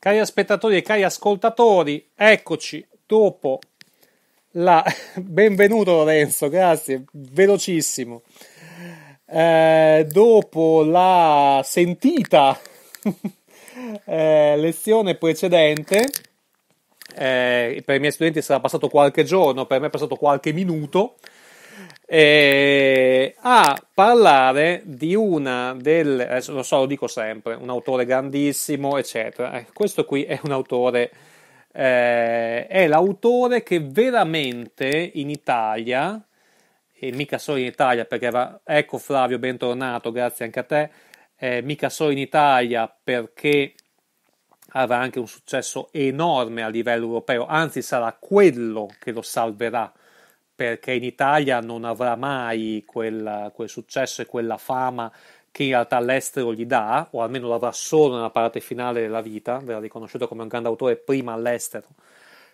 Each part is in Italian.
Cari spettatori e cari ascoltatori, eccoci dopo la... Benvenuto Lorenzo, grazie, velocissimo. Eh, dopo la sentita eh, lezione precedente, eh, per i miei studenti sarà passato qualche giorno, per me è passato qualche minuto, eh, a parlare di una del, adesso lo so, lo dico sempre, un autore grandissimo, eccetera. Eh, questo qui è un autore, eh, è l'autore che veramente in Italia, e mica solo in Italia, perché era, ecco Flavio, bentornato, grazie anche a te, eh, mica solo in Italia perché avrà anche un successo enorme a livello europeo, anzi sarà quello che lo salverà perché in Italia non avrà mai quel, quel successo e quella fama che in realtà all'estero gli dà, o almeno l'avrà solo nella parte finale della vita, verrà riconosciuto come un grande autore prima all'estero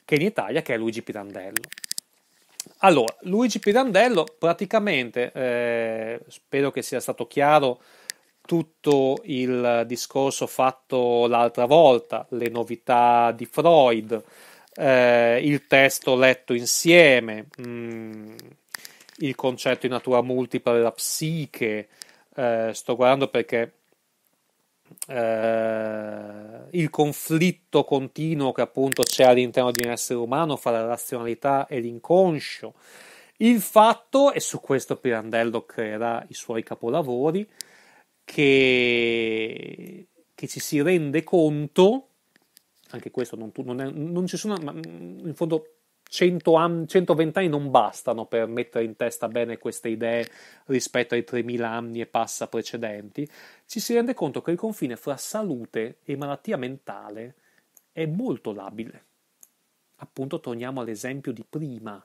che in Italia, che è Luigi Pirandello. Allora, Luigi Pirandello praticamente, eh, spero che sia stato chiaro tutto il discorso fatto l'altra volta, le novità di Freud, eh, il testo letto insieme, mh, mm, il concetto di natura multipla della psiche. Eh, sto guardando perché eh, il conflitto continuo che appunto c'è all'interno di un essere umano fra la razionalità e l'inconscio. Il fatto, e su questo Pirandello creerà i suoi capolavori, che, che ci si rende conto anche questo non, non, è, non ci sono, ma in fondo 100, 120 anni non bastano per mettere in testa bene queste idee rispetto ai 3000 anni e passa precedenti, ci si rende conto che il confine fra salute e malattia mentale è molto labile. Appunto, torniamo all'esempio di prima,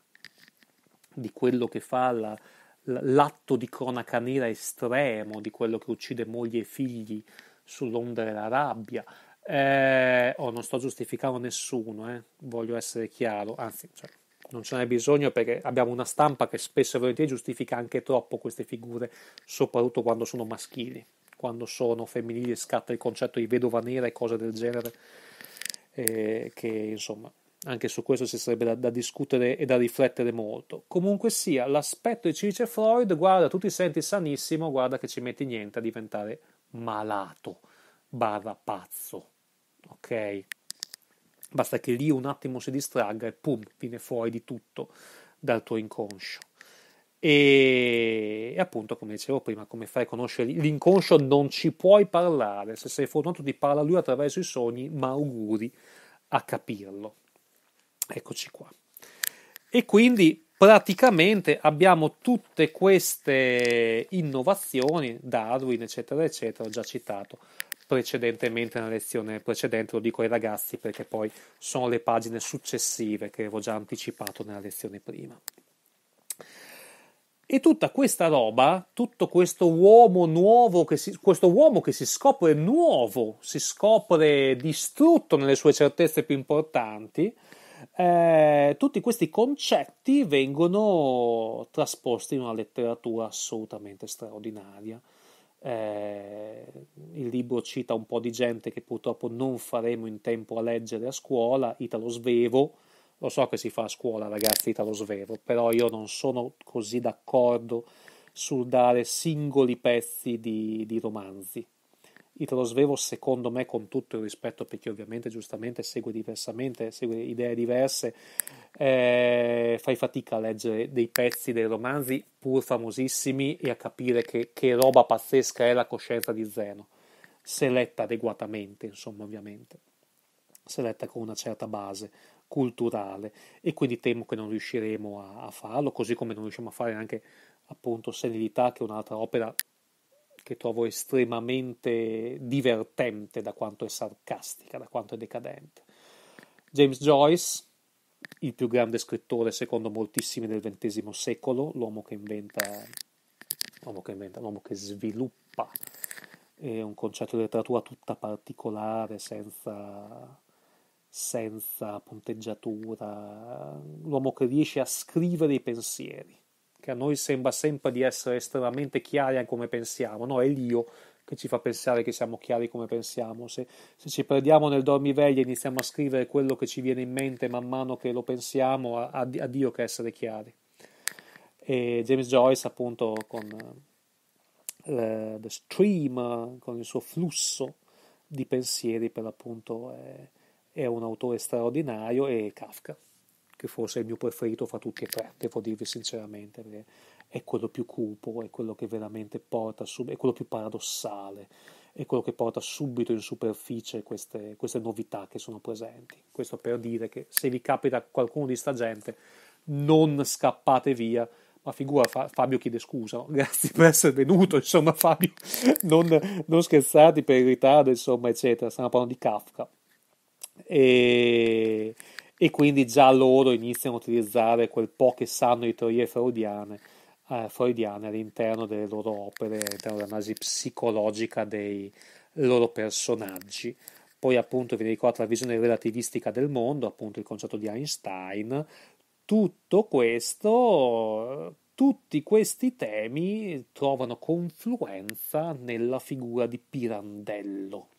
di quello che fa la, l'atto di cronaca nera estremo, di quello che uccide moglie e figli sull'onda della rabbia, eh, oh, non sto giustificando nessuno, eh, voglio essere chiaro, anzi cioè, non ce n'è bisogno perché abbiamo una stampa che spesso e volentieri giustifica anche troppo queste figure, soprattutto quando sono maschili, quando sono femminili scatta il concetto di vedova nera e cose del genere, eh, che insomma anche su questo ci sarebbe da, da, discutere e da riflettere molto. Comunque sia, l'aspetto di Cirice Freud, guarda, tu ti senti sanissimo, guarda che ci metti niente a diventare malato barra pazzo. Ok? Basta che lì un attimo si distragga e pum, viene fuori di tutto dal tuo inconscio. E, e appunto, come dicevo prima, come fai a conoscere l'inconscio? Non ci puoi parlare. Se sei fortunato, ti parla lui attraverso i sogni, ma auguri a capirlo. Eccoci qua. E quindi praticamente abbiamo tutte queste innovazioni, Darwin, eccetera, eccetera, ho già citato, precedentemente nella lezione precedente, lo dico ai ragazzi perché poi sono le pagine successive che avevo già anticipato nella lezione prima. E tutta questa roba, tutto questo uomo nuovo, che si, questo uomo che si scopre nuovo, si scopre distrutto nelle sue certezze più importanti, eh, tutti questi concetti vengono trasposti in una letteratura assolutamente straordinaria. Eh, il libro cita un po' di gente che purtroppo non faremo in tempo a leggere a scuola, Italo Svevo, lo so che si fa a scuola ragazzi Italo Svevo, però io non sono così d'accordo sul dare singoli pezzi di, di romanzi. Italo Svevo, secondo me, con tutto il rispetto, perché ovviamente giustamente segue diversamente, segue idee diverse, eh, fai fatica a leggere dei pezzi dei romanzi pur famosissimi e a capire che, che roba pazzesca è la coscienza di Zeno, se letta adeguatamente, insomma, ovviamente, se letta con una certa base culturale e quindi temo che non riusciremo a, a farlo, così come non riusciamo a fare anche appunto Senilità, che è un'altra opera che trovo estremamente divertente da quanto è sarcastica, da quanto è decadente. James Joyce, il più grande scrittore secondo moltissimi del XX secolo, l'uomo che inventa, l'uomo che, inventa, l'uomo che sviluppa eh, un concetto di letteratura tutta particolare, senza, senza punteggiatura, l'uomo che riesce a scrivere i pensieri che a noi sembra sempre di essere estremamente chiari a come pensiamo, no? È l'io che ci fa pensare che siamo chiari come pensiamo. Se, se ci perdiamo nel dormiveglia e iniziamo a scrivere quello che ci viene in mente man mano che lo pensiamo, addio ad, che essere chiari. E James Joyce, appunto, con uh, The Stream, con il suo flusso di pensieri, per l'appunto, è, è un autore straordinario e Kafka che forse è il mio preferito fra tutti e tre, devo dirvi sinceramente, perché è quello più cupo, è quello che veramente porta, sub- è quello più paradossale, è quello che porta subito in superficie queste, queste novità che sono presenti. Questo per dire che se vi capita qualcuno di sta gente, non scappate via, ma figura, Fabio chiede scusa, no? grazie per essere venuto, insomma Fabio, non, non scherzate per il ritardo, insomma, eccetera, stiamo parlando di Kafka. E, e quindi già loro iniziano a utilizzare quel po' che sanno di teorie freudiane, eh, freudiane all'interno delle loro opere, all'interno dell'analisi psicologica dei loro personaggi. Poi appunto viene ricordata la visione relativistica del mondo, appunto il concetto di Einstein. Tutto questo, tutti questi temi trovano confluenza nella figura di Pirandello.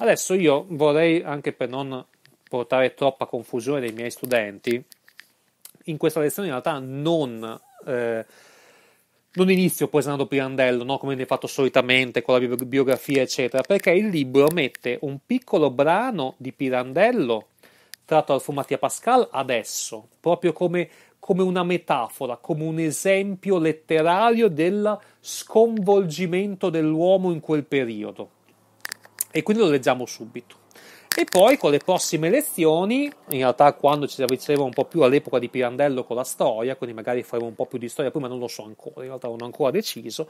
Adesso io vorrei, anche per non portare troppa confusione dei miei studenti, in questa lezione in realtà non, eh, non inizio presentando Pirandello, no? come ne fatto solitamente con la bi- biografia, eccetera, perché il libro mette un piccolo brano di Pirandello tratto dal Fumatia Pascal adesso, proprio come, come una metafora, come un esempio letterario del sconvolgimento dell'uomo in quel periodo. E quindi lo leggiamo subito. E poi con le prossime lezioni, in realtà quando ci avviceremo un po' più all'epoca di Pirandello con la storia, quindi magari faremo un po' più di storia prima, non lo so ancora, in realtà non ho ancora deciso,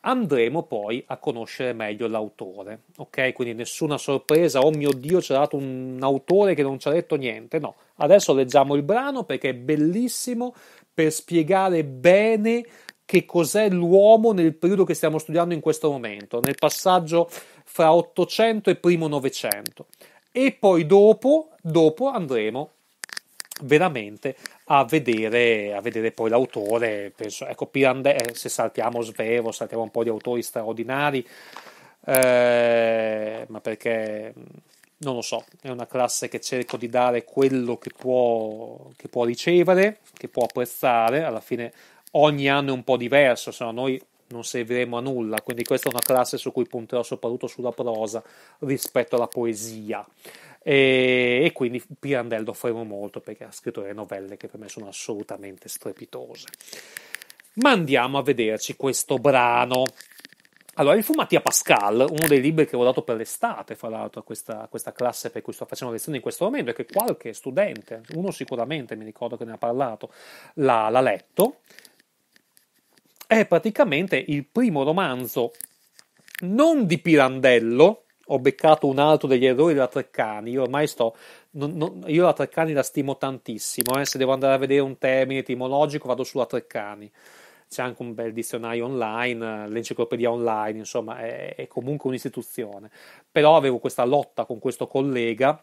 andremo poi a conoscere meglio l'autore. Ok, quindi nessuna sorpresa, oh mio Dio, c'è dato un autore che non ci ha detto niente, no. Adesso leggiamo il brano perché è bellissimo per spiegare bene che cos'è l'uomo nel periodo che stiamo studiando in questo momento, nel passaggio fra 800 e primo 900 e poi dopo, dopo andremo veramente a vedere, a vedere poi l'autore. Penso, ecco, Pirandello, eh, se saltiamo Svevo, saltiamo un po' di autori straordinari, eh, ma perché mm, non lo so, è una classe che cerco di dare quello che può, che può ricevere, che può apprezzare, alla fine ogni anno è un po' diverso, se no noi non serviremo a nulla, quindi questa è una classe su cui punterò soprattutto sulla prosa rispetto alla poesia. E, e quindi Pirandello fremo molto perché ha scritto delle novelle che per me sono assolutamente strepitose. Ma andiamo a vederci questo brano. Allora, Infumati a Pascal, uno dei libri che ho dato per l'estate, fra l'altro, a questa, questa, classe per cui sto facendo lezioni in questo momento, e che qualche studente, uno sicuramente, mi ricordo che ne ha parlato, l'ha, l'ha letto è praticamente il primo romanzo non di Pirandello, ho beccato un altro degli errori della Treccani. Io ormai sto. Non, non, io la Treccani la stimo tantissimo. Eh? Se devo andare a vedere un termine etimologico, vado sulla Treccani. C'è anche un bel dizionario online, l'enciclopedia online, insomma, è, è comunque un'istituzione. Però avevo questa lotta con questo collega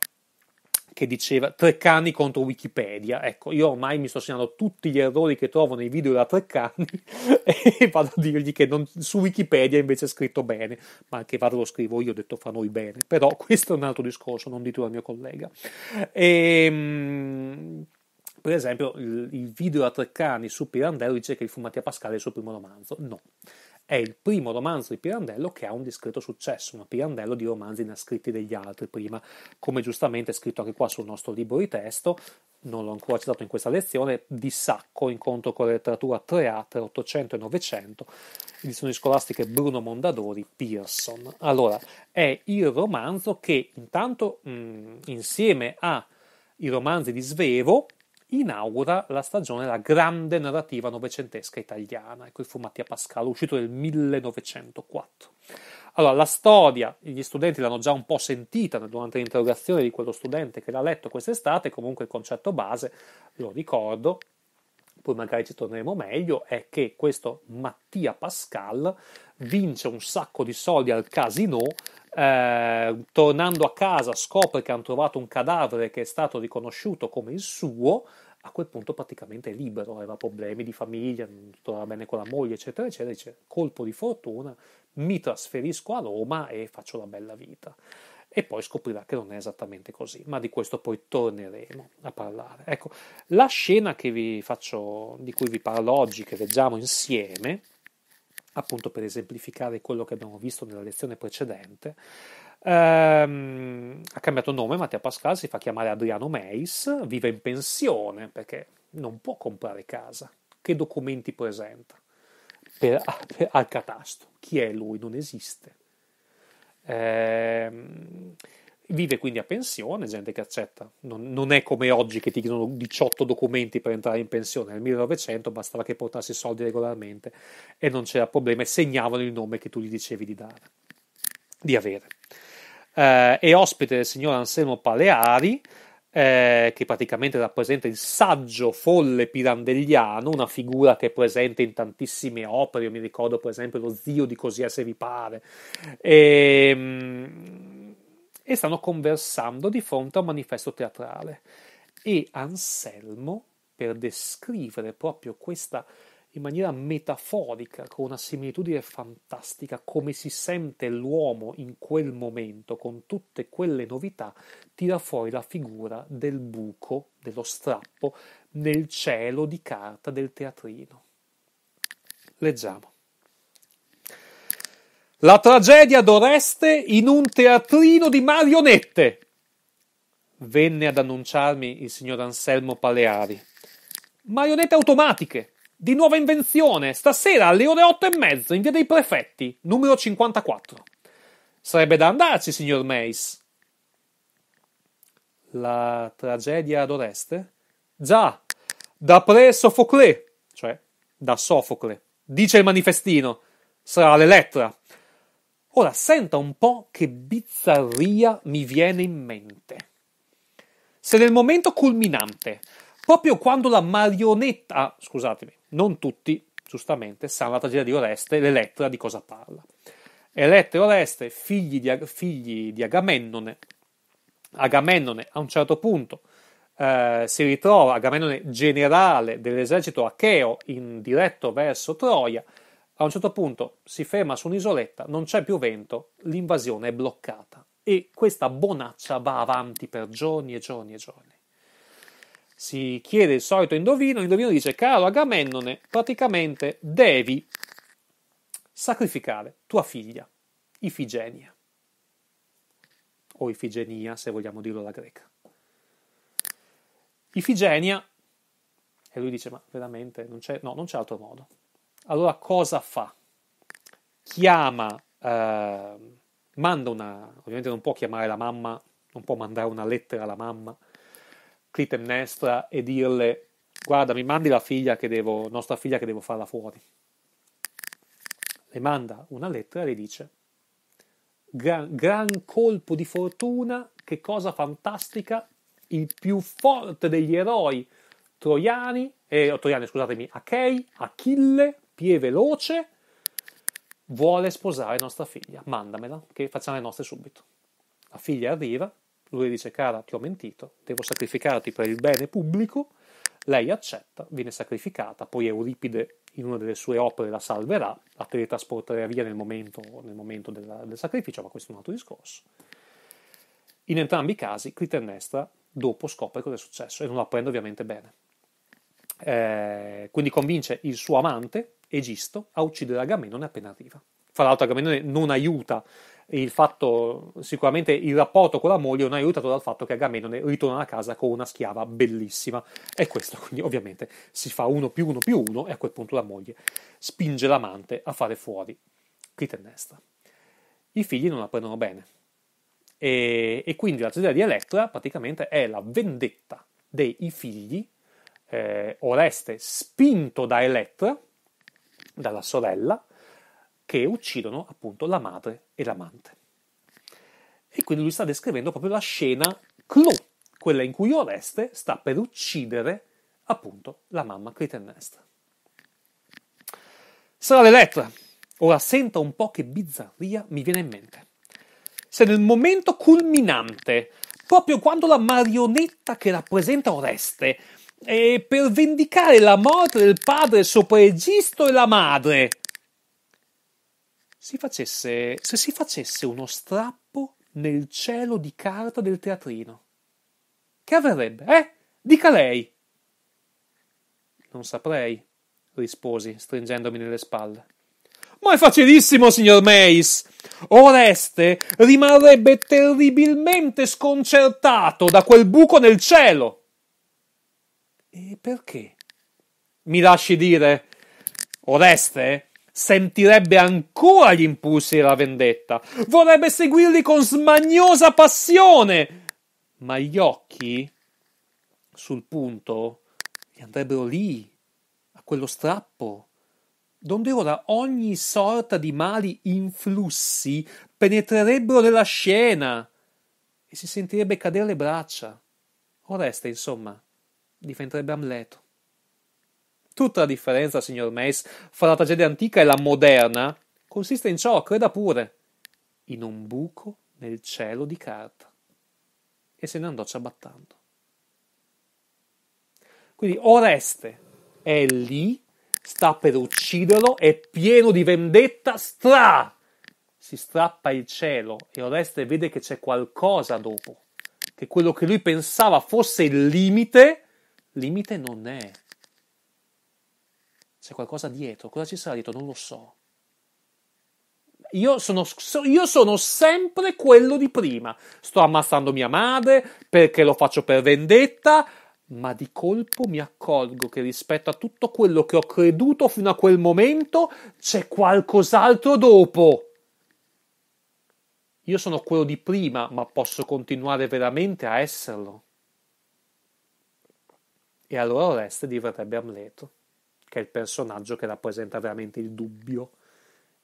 che diceva Treccani contro Wikipedia. Ecco, io ormai mi sto segnando tutti gli errori che trovo nei video da Treccani e vado a dirgli che non, su Wikipedia invece è scritto bene, ma anche vado lo scrivo io, ho detto fa noi bene, però questo è un altro discorso, non dito al mio collega. Ehm... Per esempio, il, il video a tre cani su Pirandello dice che il Fumatia Pascale è il suo primo romanzo. No, è il primo romanzo di Pirandello che ha un discreto successo, una Pirandello di romanzi ne ha scritti degli altri prima, come giustamente è scritto anche qua sul nostro libro di testo, non l'ho ancora citato in questa lezione, di Sacco, incontro con la letteratura 3A tra 800 e 900, edizioni scolastiche Bruno Mondadori, Pearson. Allora, è il romanzo che intanto mh, mm, insieme ai romanzi di Svevo, inaugura la stagione la grande narrativa novecentesca italiana, ecco qui fu Mattia Pascal, uscito nel 1904. Allora, la storia, gli studenti l'hanno già un po' sentita durante l'interrogazione di quello studente che l'ha letto quest'estate, comunque il concetto base, lo ricordo, poi magari ci torneremo meglio, è che questo Mattia Pascal vince un sacco di soldi al casino eh, tornando a casa scopre che hanno trovato un cadavere che è stato riconosciuto come il suo, a quel punto praticamente è libero, aveva problemi di famiglia, non trovava bene con la moglie, eccetera, eccetera, dice colpo di fortuna, mi trasferisco a Roma e faccio la bella vita. E poi scoprirà che non è esattamente così, ma di questo poi torneremo a parlare. Ecco, la scena vi faccio, di cui vi parlo oggi, che leggiamo insieme, appunto per esemplificare quello che abbiamo visto nella lezione precedente, ehm, ha cambiato nome, Mattia Pascal si fa chiamare Adriano Meis, vive in pensione perché non può comprare casa. Che documenti presenta? Per, per, al catasto. Chi è lui? Non esiste. Ehm, Vive quindi a pensione, gente che accetta. Non, non, è come oggi che ti chiedono 18 documenti per entrare in pensione. Nel 1900 bastava che portassi soldi regolarmente e non c'era problema e segnavano il nome che tu gli dicevi di dare, di avere. Eh, è ospite del signor Anselmo Paleari, eh, che praticamente rappresenta il saggio folle pirandelliano, una figura che è presente in tantissime opere. Io mi ricordo, per esempio, lo zio di Così a se vi pare. E, ehm, e stanno conversando di fronte a un manifesto teatrale. E Anselmo, per descrivere proprio questa in maniera metaforica, con una similitudine fantastica, come si sente l'uomo in quel momento, con tutte quelle novità, tira fuori la figura del buco, dello strappo, nel cielo di carta del teatrino. Leggiamo. La tragedia d'Oreste in un teatrino di marionette. Venne ad annunciarmi il signor Anselmo Paleari. Marionette automatiche, di nuova invenzione, stasera alle ore otto e mezzo, in via dei prefetti, numero 54. Sarebbe da andarci, signor Meis. La tragedia d'Oreste? Già, d'après Sofocle, cioè da Sofocle, dice il manifestino, sarà l'Elettra Ora, senta un po' che bizzarria mi viene in mente. Se nel momento culminante, proprio quando la marionetta, ah, scusatemi, non tutti, giustamente, sanno la tragedia di Oreste, l'Elettra di cosa parla. Elettra e Oreste, figli di, figli di Agamennone, Agamennone a un certo punto eh, si ritrova Agamennone generale dell'esercito acheo in diretto verso Troia a un certo punto si ferma su un'isoletta, non c'è più vento, l'invasione è bloccata e questa bonaccia va avanti per giorni e giorni e giorni. Si chiede il solito indovino, l'indovino dice caro Agamennone, praticamente devi sacrificare tua figlia, Ifigenia, o Ifigenia se vogliamo dirlo alla greca. Ifigenia, e lui dice ma veramente non c'è, no, non c'è altro modo, allora cosa fa? Chiama, eh, manda una, ovviamente non può chiamare la mamma, non può mandare una lettera alla mamma, Clitemnestra, e dirle guarda mi mandi la figlia che devo, nostra figlia che devo farla fuori. Le manda una lettera e le dice gran, gran colpo di fortuna, che cosa fantastica, il più forte degli eroi troiani, eh, troiani scusatemi, Achei, Achille, pie veloce, vuole sposare nostra figlia, mandamela, che facciamo le nostre subito. La figlia arriva, lui dice cara ti ho mentito, devo sacrificarti per il bene pubblico, lei accetta, viene sacrificata, poi Euripide in una delle sue opere la salverà, la teletrasporterà via nel momento, nel momento della, del sacrificio, ma questo è un altro discorso. In entrambi i casi Clitennestra dopo scopre cosa è successo e non la prende ovviamente bene. Eh, quindi convince il suo amante, Egisto a uccidere Agamennone appena arriva. Fra l'altro Agamennone non aiuta il fatto, sicuramente il rapporto con la moglie non è aiutato dal fatto che Agamennone ritorna a casa con una schiava bellissima e questo quindi ovviamente si fa uno più uno più uno e a quel punto la moglie spinge l'amante a fare fuori Clitennestra. I figli non la prendono bene e, e quindi la tragedia di Elettra praticamente è la vendetta dei figli eh, Oreste spinto da Elettra dalla sorella che uccidono appunto la madre e l'amante. E quindi lui sta descrivendo proprio la scena clou, quella in cui Oreste sta per uccidere appunto la mamma Clitennestra. Sarà l'Elettra. Ora senta un po' che bizzarria mi viene in mente. Se nel momento culminante, proprio quando la marionetta che rappresenta Oreste e per vendicare la morte del padre sopra Egisto e la madre. Si facesse, se si facesse uno strappo nel cielo di carta del teatrino, che avverrebbe, eh? Dica lei. Non saprei, risposi, stringendomi nelle spalle. Ma è facilissimo, signor Mace. Oreste rimarrebbe terribilmente sconcertato da quel buco nel cielo. E perché? Mi lasci dire, Oreste sentirebbe ancora gli impulsi della vendetta, vorrebbe seguirli con smaniosa passione, ma gli occhi, sul punto, gli andrebbero lì, a quello strappo, donde ora ogni sorta di mali influssi penetrerebbero nella scena e si sentirebbe cadere le braccia. Oreste, insomma, diventerebbe Amleto. Tutta la differenza, signor Mace, fra la tragedia antica e la moderna consiste in ciò, creda pure, in un buco nel cielo di carta. E se ne andò ciabattando. Quindi Oreste è lì, sta per ucciderlo, è pieno di vendetta, stra! Si strappa il cielo e Oreste vede che c'è qualcosa dopo, che quello che lui pensava fosse il limite Limite non è. C'è qualcosa dietro, cosa ci sarà dietro? Non lo so. Io sono, io sono, sempre quello di prima. Sto ammazzando mia madre perché lo faccio per vendetta, ma di colpo mi accorgo che rispetto a tutto quello che ho creduto fino a quel momento c'è qualcos'altro dopo. Io sono quello di prima, ma posso continuare veramente a esserlo. E allora Oreste diverrebbe Amleto, che è il personaggio che rappresenta veramente il dubbio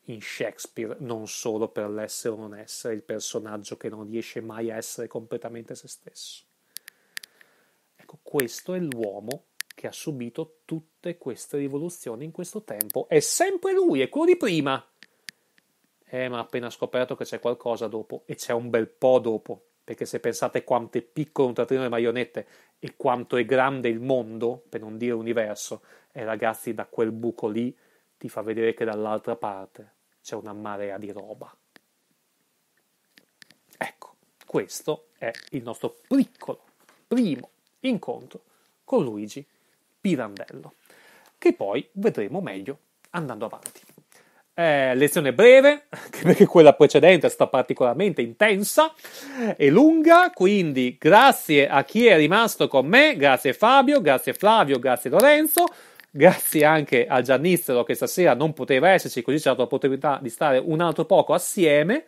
in Shakespeare, non solo per l'essere o non essere, il personaggio che non riesce mai a essere completamente se stesso. Ecco, questo è l'uomo che ha subito tutte queste rivoluzioni in questo tempo. È sempre lui, è quello di prima. Eh, ma ha appena scoperto che c'è qualcosa dopo, e c'è un bel po' dopo perché se pensate quanto è piccolo un trattino di maionette e quanto è grande il mondo, per non dire universo, e eh, ragazzi da quel buco lì ti fa vedere che dall'altra parte c'è una marea di roba. Ecco, questo è il nostro piccolo, primo incontro con Luigi Pirandello, che poi vedremo meglio andando avanti eh, lezione breve, perché quella precedente è stata particolarmente intensa e lunga, quindi grazie a chi è rimasto con me, grazie Fabio, grazie Flavio, grazie Lorenzo, grazie anche a Giannizzero che stasera non poteva esserci, così c'è stata l'opportunità di stare un altro poco assieme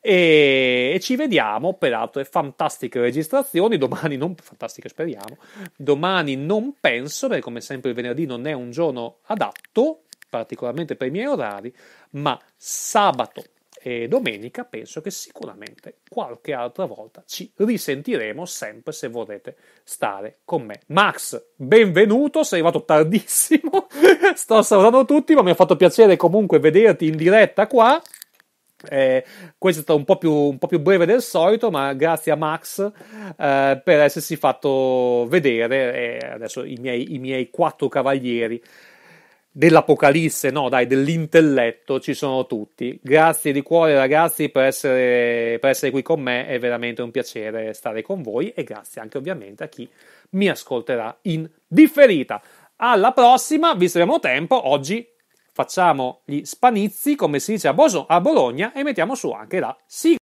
e, e ci vediamo per altre fantastiche registrazioni, domani non, fantastiche speriamo, domani non penso, perché come sempre il venerdì non è un giorno adatto, particolarmente per i miei orari, ma sabato e domenica penso che sicuramente qualche altra volta ci risentiremo sempre se vorrete stare con me. Max, benvenuto, sei arrivato tardissimo, sto salutando tutti, ma mi ha fatto piacere comunque vederti in diretta qua. Eh, questo è stato un po, più, un po, più, breve del solito, ma grazie a Max eh, per essersi fatto vedere. Eh, adesso i miei, i miei quattro cavalieri dell'Apocalisse, no dai, dell'intelletto ci sono tutti. Grazie di cuore ragazzi per essere, per essere qui con me, è veramente un piacere stare con voi e grazie anche ovviamente a chi mi ascolterà in differita. Alla prossima, visto che abbiamo tempo, oggi facciamo gli spanizzi come si dice a, Boso, a Bologna e mettiamo su anche la sigla.